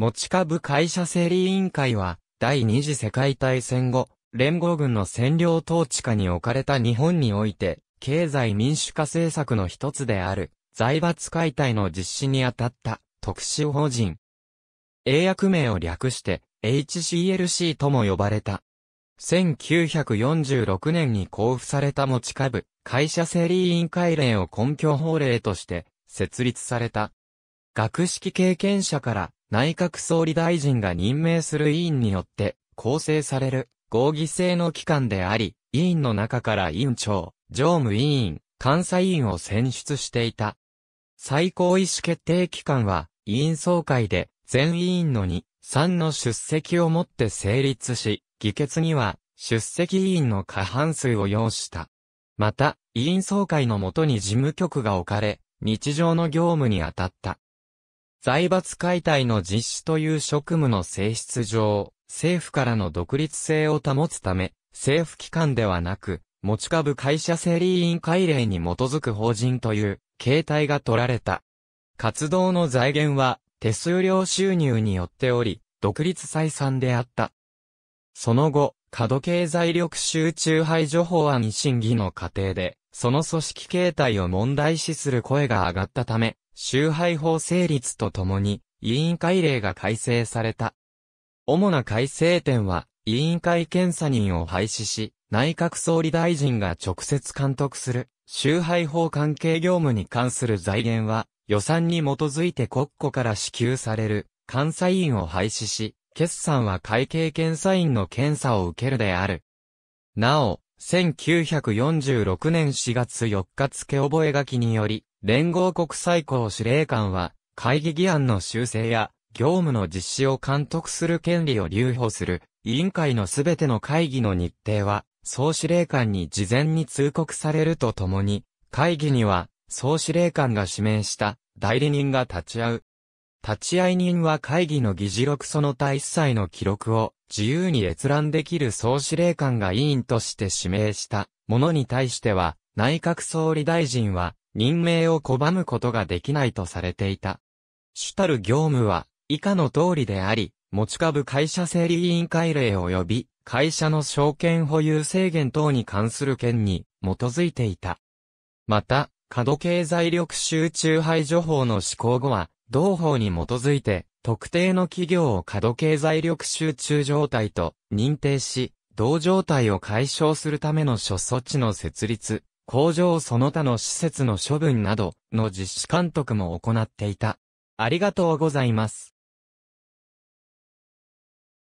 持ち株会社整理委員会は、第二次世界大戦後、連合軍の占領統治下に置かれた日本において、経済民主化政策の一つである、財閥解体の実施にあたった、特殊法人。英訳名を略して、HCLC とも呼ばれた。1946年に交付された持ち株、会社整理委員会令を根拠法令として、設立された。学識経験者から内閣総理大臣が任命する委員によって構成される合議制の機関であり、委員の中から委員長、常務委員、監査委員を選出していた。最高意思決定機関は、委員総会で全委員の2、3の出席をもって成立し、議決には出席委員の過半数を要した。また、委員総会のもとに事務局が置かれ、日常の業務に当たった。財閥解体の実施という職務の性質上、政府からの独立性を保つため、政府機関ではなく、持ち株会社整理委員会令に基づく法人という形態が取られた。活動の財源は手数料収入によっており、独立採算であった。その後、過度経済力集中排除法案審議の過程で、その組織形態を問題視する声が上がったため、集配法成立とともに、委員会令が改正された。主な改正点は、委員会検査人を廃止し、内閣総理大臣が直接監督する、集配法関係業務に関する財源は、予算に基づいて国庫から支給される、監査員を廃止し、決算は会計検査員の検査を受けるである。なお、1946年4月4日付覚書により、連合国最高司令官は、会議議案の修正や、業務の実施を監督する権利を留保する、委員会のすべての会議の日程は、総司令官に事前に通告されるとともに、会議には、総司令官が指名した代理人が立ち会う。立ち会い人は会議の議事録その他一切の記録を自由に閲覧できる総司令官が委員として指名したものに対しては、内閣総理大臣は任命を拒むことができないとされていた。主たる業務は、以下の通りであり、持ち株会社整理委員会令及び、会社の証券保有制限等に関する件に基づいていた。また、過度経済力集中排除法の施行後は、同法に基づいて、特定の企業を過度経済力集中状態と認定し、同状態を解消するための諸措置の設立、工場その他の施設の処分などの実施監督も行っていた。ありがとうございます。